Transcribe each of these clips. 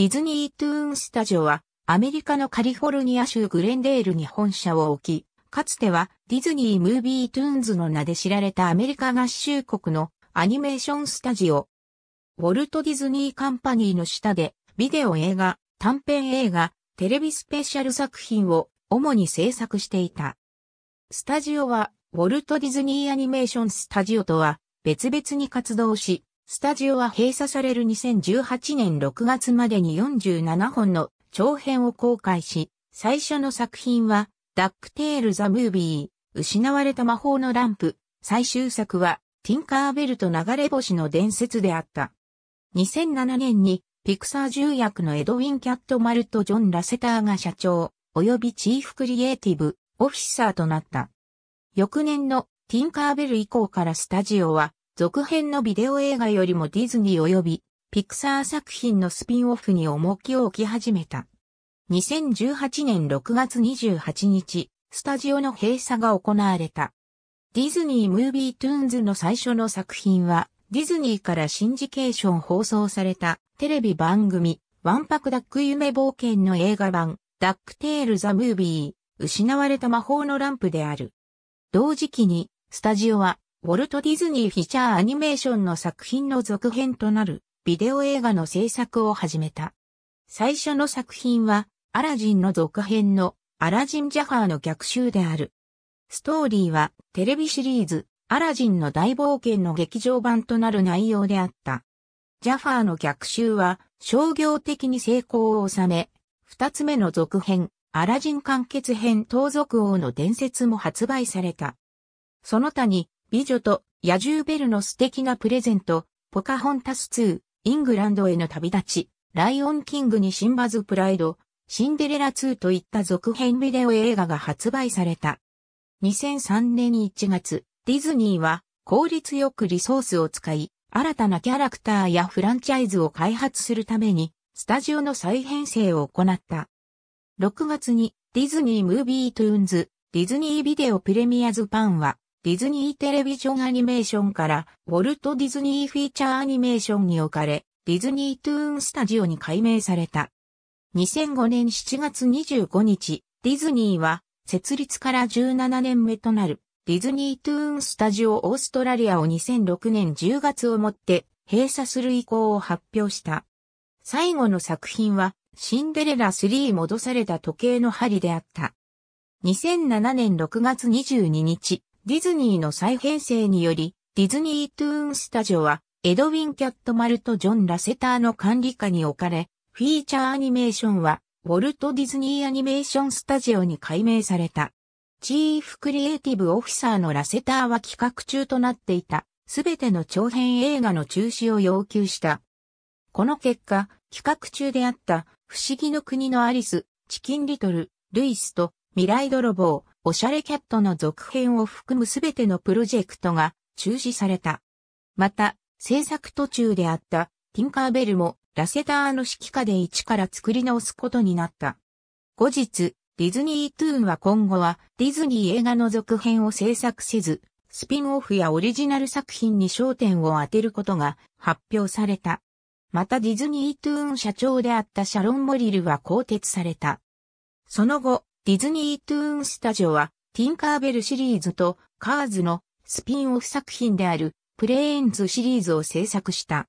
ディズニートゥーンスタジオはアメリカのカリフォルニア州グレンデールに本社を置き、かつてはディズニームービートゥーンズの名で知られたアメリカ合衆国のアニメーションスタジオ。ウォルト・ディズニー・カンパニーの下でビデオ映画、短編映画、テレビスペシャル作品を主に制作していた。スタジオはウォルト・ディズニー・アニメーション・スタジオとは別々に活動し、スタジオは閉鎖される2018年6月までに47本の長編を公開し、最初の作品は、ダックテール・ザ・ムービー、失われた魔法のランプ、最終作は、ティンカーベルと流れ星の伝説であった。2007年に、ピクサー重役のエドウィン・キャット・マルト・ジョン・ラセターが社長、及びチーフクリエイティブ、オフィサーとなった。翌年のティンカーベル以降からスタジオは続編のビデオ映画よりもディズニー及びピクサー作品のスピンオフに重きを置き始めた。2018年6月28日、スタジオの閉鎖が行われた。ディズニー・ムービー・トゥーンズの最初の作品は、ディズニーからシンジケーション放送されたテレビ番組、ワンパクダック夢冒険の映画版、ダックテール・ザ・ムービー、失われた魔法のランプである。同時期に、スタジオはウォルト・ディズニー・フィチャー・アニメーションの作品の続編となるビデオ映画の制作を始めた。最初の作品は、アラジンの続編のアラジン・ジャファーの逆襲である。ストーリーはテレビシリーズアラジンの大冒険の劇場版となる内容であった。ジャファーの逆襲は商業的に成功を収め、二つ目の続編、アラジン完結編盗賊王の伝説も発売された。その他に美女と野獣ベルの素敵なプレゼント、ポカホンタス2、イングランドへの旅立ち、ライオンキングにシンバズプライド、シンデレラ2といった続編ビデオ映画が発売された。2003年1月、ディズニーは効率よくリソースを使い、新たなキャラクターやフランチャイズを開発するために、スタジオの再編成を行った。6月にディズニームービートゥーンズ、ディズニービデオプレミアズパンはディズニーテレビジョンアニメーションからウォルト・ディズニーフィーチャーアニメーションに置かれ、ディズニートゥーンスタジオに改名された。2005年7月25日、ディズニーは設立から17年目となるディズニートゥーンスタジオオーストラリアを2006年10月をもって閉鎖する意向を発表した。最後の作品はシンデレラ3戻された時計の針であった。2007年6月22日、ディズニーの再編成により、ディズニートゥーンスタジオは、エドウィン・キャットマルとジョン・ラセターの管理下に置かれ、フィーチャーアニメーションは、ウォルト・ディズニー・アニメーション・スタジオに改名された。チーフ・クリエイティブ・オフィサーのラセターは企画中となっていた、すべての長編映画の中止を要求した。この結果、企画中であった、不思議の国のアリス、チキン・リトル、ルイスと、未来泥棒、おしゃれキャットの続編を含むすべてのプロジェクトが中止された。また、制作途中であったティンカーベルもラセターの指揮下で一から作り直すことになった。後日、ディズニートゥーンは今後はディズニー映画の続編を制作せず、スピンオフやオリジナル作品に焦点を当てることが発表された。またディズニートゥーン社長であったシャロン・モリルは更迭された。その後、ディズニートゥーンスタジオは、ティンカーベルシリーズとカーズのスピンオフ作品であるプレーンズシリーズを制作した。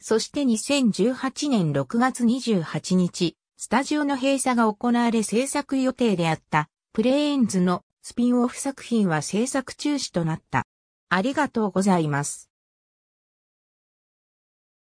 そして2018年6月28日、スタジオの閉鎖が行われ制作予定であったプレーンズのスピンオフ作品は制作中止となった。ありがとうございます。